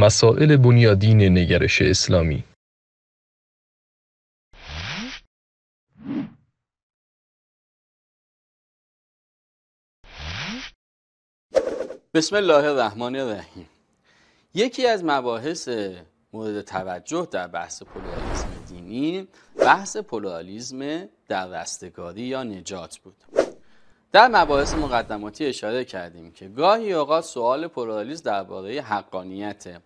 مسائل بنیادین نگرش اسلامی بسم الله الرحمن الرحیم یکی از مباحث مورد توجه در بحث پلورالیزم دینی بحث پلورالیزم در رستگاری یا نجات بود در مباحث مقدماتی اشاره کردیم که گاهی اوقات سوال پلورالیسم درباره حقانیت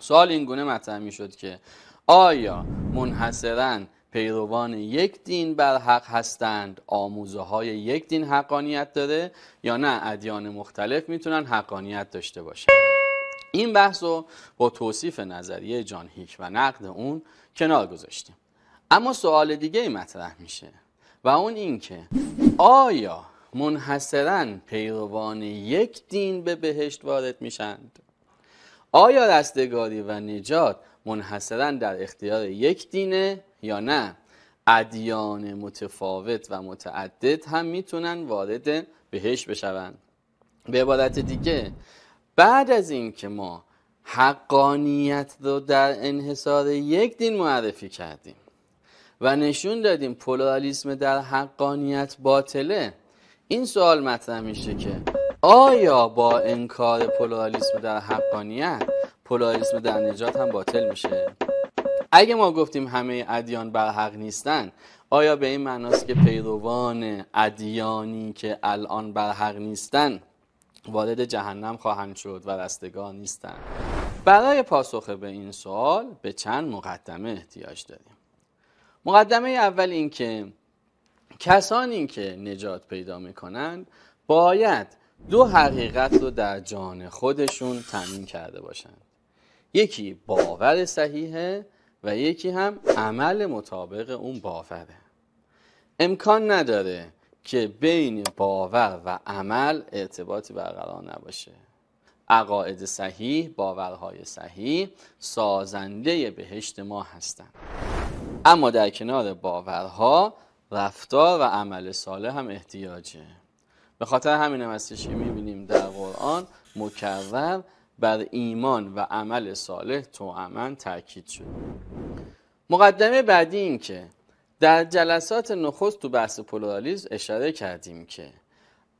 سوال این گونه مطرح می شد که آیا منحصرا پیروان یک دین بر حق هستند آموزه های یک دین حقانیت داره یا نه ادیان مختلف میتونن حقانیت داشته باشه این بحث رو با توصیف نظریه جان هیک و نقد اون کنار گذاشتیم اما سوال دیگه ای مطرح میشه و اون این که آیا منحصرا پیروان یک دین به بهشت وارد میشند آیا رستگاری و نجات منحصرا در اختیار یک دینه یا نه ادیان متفاوت و متعدد هم میتونن وارد بهش بشوند به عبارت دیگه بعد از اینکه ما حقانیت رو در انحصار یک دین معرفی کردیم و نشون دادیم پولالیسم در حقانیت باطله این سوال مطرح میشه که آیا با انکار پلورالیسم در حقانیت پلورالیسم در نجات هم باطل میشه اگه ما گفتیم همه ادیان بر حق نیستن آیا به این معناست که پیروان ادیانی که الان بر حق نیستن وارد جهنم خواهند شد و رستگار نیستن؟ برای پاسخ به این سوال به چند مقدمه احتیاج داریم مقدمه اول این که کسانی که نجات پیدا میکنند باید دو حقیقت رو در جان خودشون تمین کرده باشند یکی باور صحیحه و یکی هم عمل مطابق اون باوره امکان نداره که بین باور و عمل ارتباطی برقرار نباشه عقاعد صحیح، باورهای صحیح سازنده بهشت ما هستند اما در کنار باورها رفتار و عمل صالح هم احتیاجه به خاطر همین هم هستش که میبینیم در قرآن مکرر بر ایمان و عمل صالح توامن تاکید شد مقدمه بعدی این که در جلسات نخست تو بحث پلورالیزم اشاره کردیم که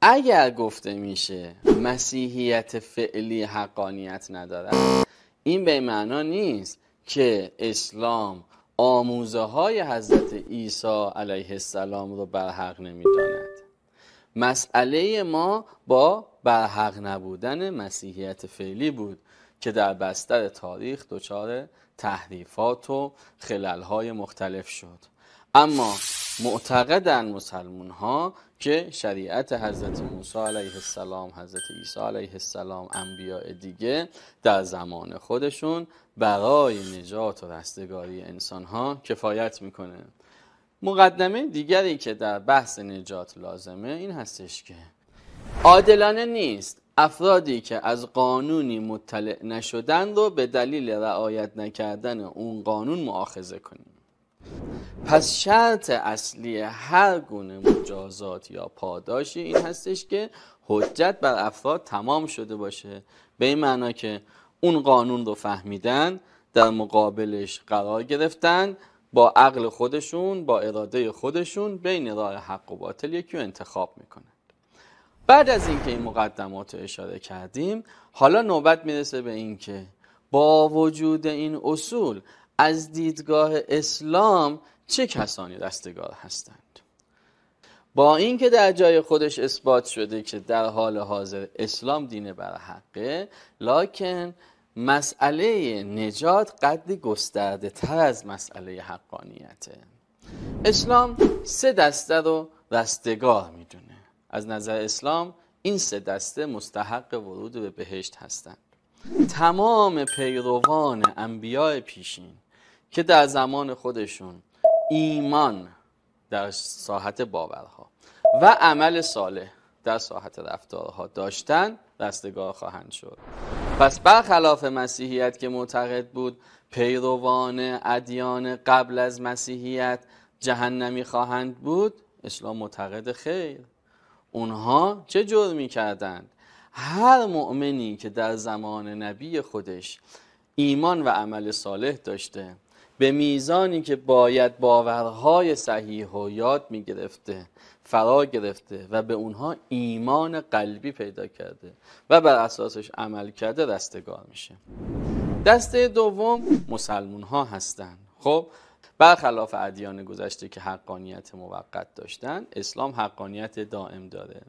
اگر گفته میشه مسیحیت فعلی حقانیت ندارد این به معنا نیست که اسلام آموزه های حضرت عیسی علیه السلام رو برحق نمیداند مسئله ما با برحق نبودن مسیحیت فعلی بود که در بستر تاریخ دچار تحریفات و های مختلف شد اما معتقدن مسلمون ها که شریعت حضرت موسی علیه السلام حضرت عیسی علیه السلام انبیاء دیگه در زمان خودشون برای نجات و رستگاری انسان ها کفایت میکنه مقدمه دیگری که در بحث نجات لازمه این هستش که عادلانه نیست افرادی که از قانونی مطلع نشدن رو به دلیل رعایت نکردن اون قانون معاخذه کنیم پس شرط اصلی هر گونه مجازات یا پاداشی این هستش که حجت بر افراد تمام شده باشه به این معنا که اون قانون رو فهمیدن در مقابلش قرار گرفتن با عقل خودشون با اراده خودشون بین راه حق و باطل یکی رو انتخاب میکنند بعد از اینکه این مقدمات رو اشاره کردیم حالا نوبت میرسه به اینکه با وجود این اصول از دیدگاه اسلام چه کسانی رستگار هستند با اینکه در جای خودش اثبات شده که در حال حاضر اسلام دین بر حقه لکن مسئله نجات قد گسترده تر از مسئله حقانیته اسلام سه دسته رو رستگار میدونه از نظر اسلام این سه دسته مستحق ورود به بهشت هستند تمام پیروان انبیاء پیشین که در زمان خودشون ایمان در ساحت باورها و عمل صالح در ساحت رفتارها داشتن رستگار خواهند شد پس برخلاف مسیحیت که معتقد بود پیروان ادیان قبل از مسیحیت جهنمی خواهند بود اسلام معتقد خیر اونها چه جرمی کردند هر مؤمنی که در زمان نبی خودش ایمان و عمل صالح داشته به میزانی که باید باورهای صحیح و یاد میگرفته فرا گرفته و به اونها ایمان قلبی پیدا کرده و بر اساسش عمل کرده رستگار میشه دسته دوم مسلمون ها هستند خب برخلاف ادیان گذشته که حقانیت موقت داشتن اسلام حقانیت دائم داره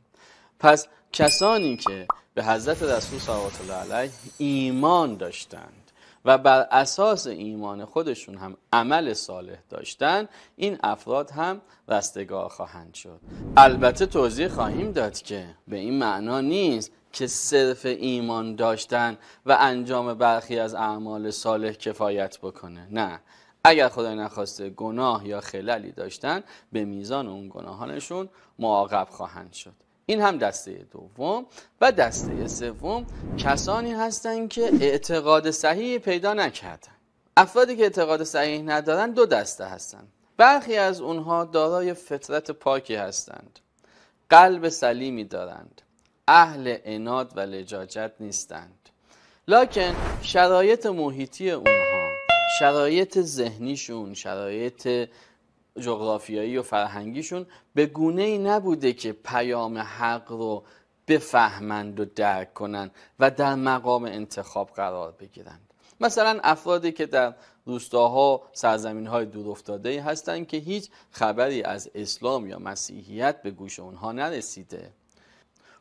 پس کسانی که به حضرت رسول صلی الله علیه ایمان داشتند و بر اساس ایمان خودشون هم عمل صالح داشتن این افراد هم رستگار خواهند شد البته توضیح خواهیم داد که به این معنا نیست که صرف ایمان داشتن و انجام برخی از اعمال صالح کفایت بکنه نه اگر خدای نخواسته گناه یا خللی داشتن به میزان اون گناهانشون معاقب خواهند شد این هم دسته دوم و دسته سوم کسانی هستند که اعتقاد صحیح پیدا نکردن افرادی که اعتقاد صحیح ندارن دو دسته هستند برخی از اونها دارای فطرت پاکی هستند قلب سلیمی دارند اهل اناد و لجاجت نیستند لکن شرایط محیطی اونها شرایط ذهنیشون شرایط جغرافیایی و فرهنگیشون به گونه ای نبوده که پیام حق رو بفهمند و درک کنند و در مقام انتخاب قرار بگیرند مثلا افرادی که در روستاها سرزمین های دور افتاده هستند که هیچ خبری از اسلام یا مسیحیت به گوش اونها نرسیده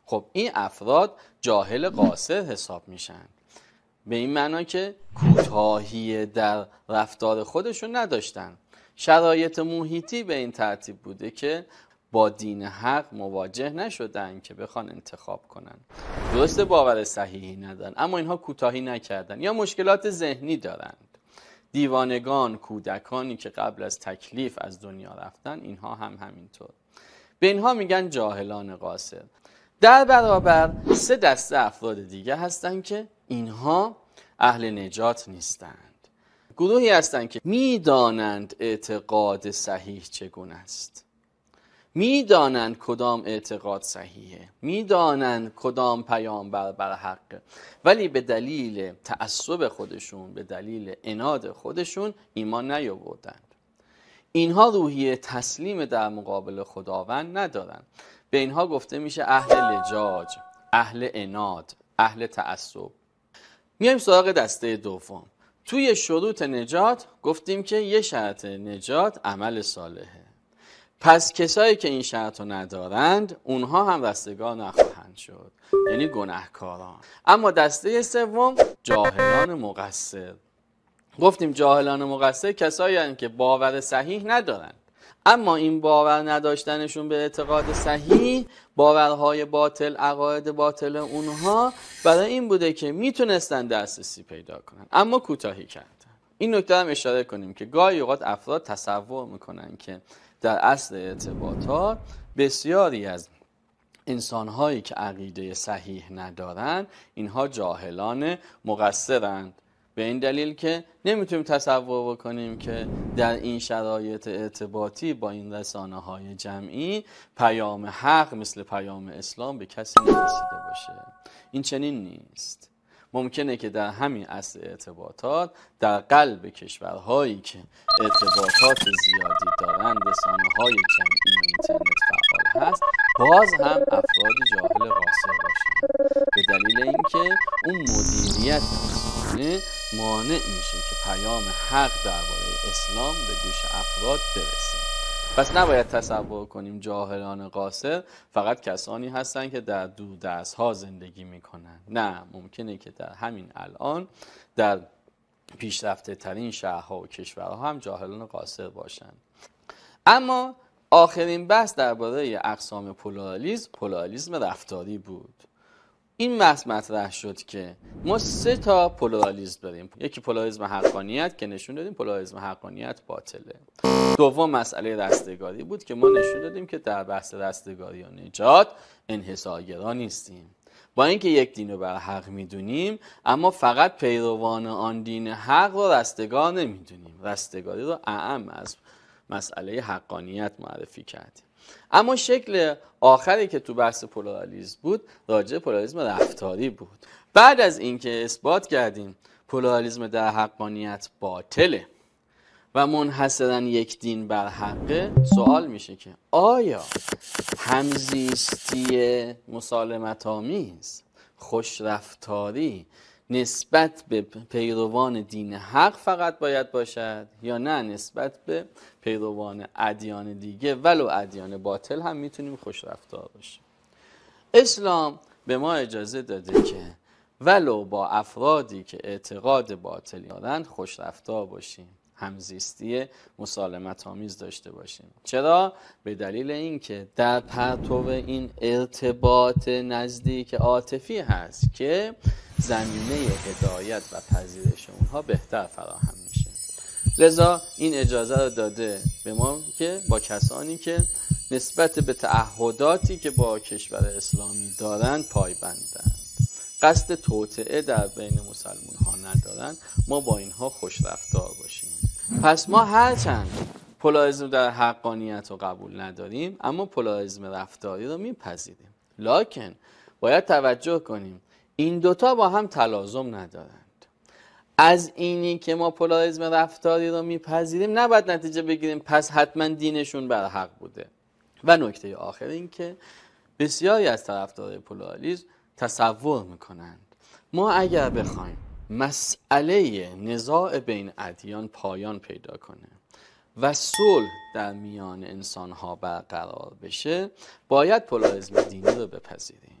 خب این افراد جاهل قاصر حساب میشن به این معنا که کوتاهی در رفتار خودشون نداشتند. شرایط محیطی به این ترتیب بوده که با دین حق مواجه نشدن که بخوان انتخاب کنن درست باور صحیحی ندارن اما اینها کوتاهی نکردن یا مشکلات ذهنی دارند دیوانگان کودکانی که قبل از تکلیف از دنیا رفتن اینها هم همینطور به اینها میگن جاهلان قاصر در برابر سه دسته افراد دیگه هستند که اینها اهل نجات نیستند گروهی هستند که میدانند اعتقاد صحیح چگونه است میدانند کدام اعتقاد صحیحه میدانند کدام پیامبر بر حقه ولی به دلیل تعصب خودشون به دلیل اناد خودشون ایمان نیاوردند اینها روحیه تسلیم در مقابل خداوند ندارند. به اینها گفته میشه اهل لجاج اهل اناد اهل تعصب میایم سراغ دسته دوم توی شروط نجات گفتیم که یه شرط نجات عمل صالحه پس کسایی که این شرط رو ندارند اونها هم رستگار نخواهند شد یعنی گناهکاران اما دسته سوم جاهلان مقصر گفتیم جاهلان مقصر کسایی هستند که باور صحیح ندارند اما این باور نداشتنشون به اعتقاد صحیح باورهای باطل عقاید باطل اونها برای این بوده که میتونستن دسترسی پیدا کنن اما کوتاهی کردن این نکته هم اشاره کنیم که گاهی اوقات افراد تصور میکنن که در اصل ارتباطات بسیاری از انسانهایی که عقیده صحیح ندارن اینها جاهلان مقصرند به این دلیل که نمیتونیم تصور بکنیم که در این شرایط ارتباطی با این رسانه های جمعی پیام حق مثل پیام اسلام به کسی نرسیده باشه این چنین نیست ممکنه که در همین اصل ارتباطات در قلب کشورهایی که ارتباطات زیادی دارند رسانه های جمعی اینترنت فعال هست باز هم افراد جاهل قاصر باشند به دلیل اینکه اون مدیریت مانع میشه که پیام حق درباره اسلام به گوش افراد برسه پس نباید تصور کنیم جاهلان قاصر فقط کسانی هستند که در دو دست ها زندگی میکنن نه ممکنه که در همین الان در پیشرفته ترین شهرها و کشورها هم جاهلان قاصر باشند اما آخرین بحث درباره اقسام پولالیزم پولالیزم رفتاری بود این بحث مطرح شد که ما سه تا پولاریزم داریم یکی پولاریزم حقانیت که نشون دادیم پولاریزم حقانیت باطله دوم مسئله رستگاری بود که ما نشون دادیم که در بحث رستگاری و نجات انحصارگرا نیستیم با اینکه یک دین رو بر حق میدونیم اما فقط پیروان آن دین حق رو رستگار نمیدونیم رستگاری رو اعم از مسئله حقانیت معرفی کردیم اما شکل آخری که تو بحث پولاریزم بود راجع پولاریزم رفتاری بود بعد از اینکه اثبات کردیم پولاریزم در حقانیت باطله و منحصرا یک دین بر حقه سوال میشه که آیا همزیستی مسالمت آمیز خوشرفتاری نسبت به پیروان دین حق فقط باید باشد یا نه نسبت به پیروان ادیان دیگه ولو ادیان باطل هم میتونیم خوش رفتار باشیم اسلام به ما اجازه داده که ولو با افرادی که اعتقاد باطل دارند خوش رفتار باشیم همزیستی مسالمت آمیز داشته باشیم چرا به دلیل اینکه در پرتو این ارتباط نزدیک عاطفی هست که زمینه هدایت و پذیرش اونها بهتر فراهم میشه لذا این اجازه رو داده به ما که با کسانی که نسبت به تعهداتی که با کشور اسلامی دارند پایبندند قصد توطعه در بین مسلمان ها ندارن ما با اینها خوش رفتار باشیم پس ما هرچند پولاریزم در حقانیت رو قبول نداریم اما پولاریزم رفتاری رو میپذیریم لکن باید توجه کنیم این دوتا با هم تلازم ندارند از اینی که ما پولاریزم رفتاری رو میپذیریم نباید نتیجه بگیریم پس حتما دینشون بر حق بوده و نکته آخر این که بسیاری از طرفدارای پولاریزم تصور میکنند ما اگر بخوایم مسئله نزاع بین ادیان پایان پیدا کنه و صلح در میان انسانها برقرار بشه باید پولاریزم دینی رو بپذیریم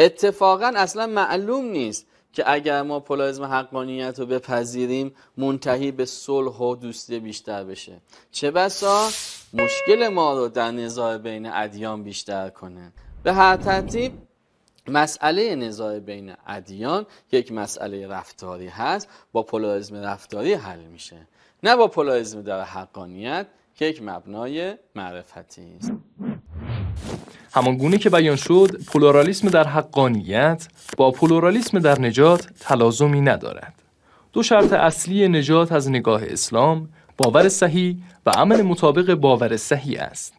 اتفاقا اصلا معلوم نیست که اگر ما پولاریزم حقانیت رو بپذیریم منتهی به صلح و دوستی بیشتر بشه چه بسا مشکل ما رو در نزاع بین ادیان بیشتر کنه به هر ترتیب مسئله نزاع بین ادیان یک مسئله رفتاری هست با پولاریزم رفتاری حل میشه نه با پولاریزم در حقانیت که یک مبنای معرفتی است همان گونه که بیان شد پلورالیسم در حقانیت با پلورالیسم در نجات تلازمی ندارد دو شرط اصلی نجات از نگاه اسلام باور صحیح و عمل مطابق باور صحیح است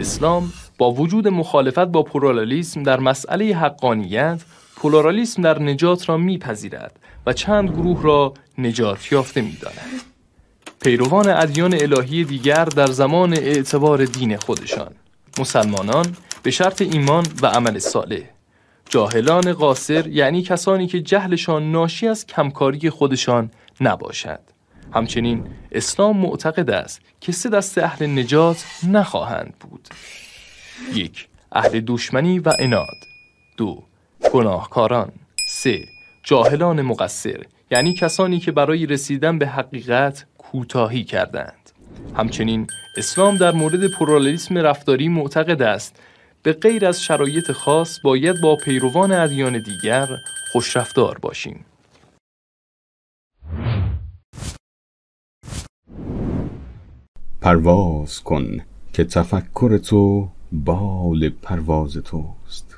اسلام با وجود مخالفت با پلورالیسم در مسئله حقانیت پولارالیسم در نجات را میپذیرد و چند گروه را نجات یافته میداند پیروان ادیان الهی دیگر در زمان اعتبار دین خودشان مسلمانان به شرط ایمان و عمل صالح جاهلان قاصر یعنی کسانی که جهلشان ناشی از کمکاری خودشان نباشد همچنین اسلام معتقد است که سه دست اهل نجات نخواهند بود یک اهل دشمنی و اناد دو گناهکاران سه جاهلان مقصر یعنی کسانی که برای رسیدن به حقیقت کوتاهی کردند همچنین اسلام در مورد پرالیسم رفتاری معتقد است به غیر از شرایط خاص باید با پیروان ادیان دیگر خوشرفتار باشیم پرواز کن که تفکر تو بال پرواز توست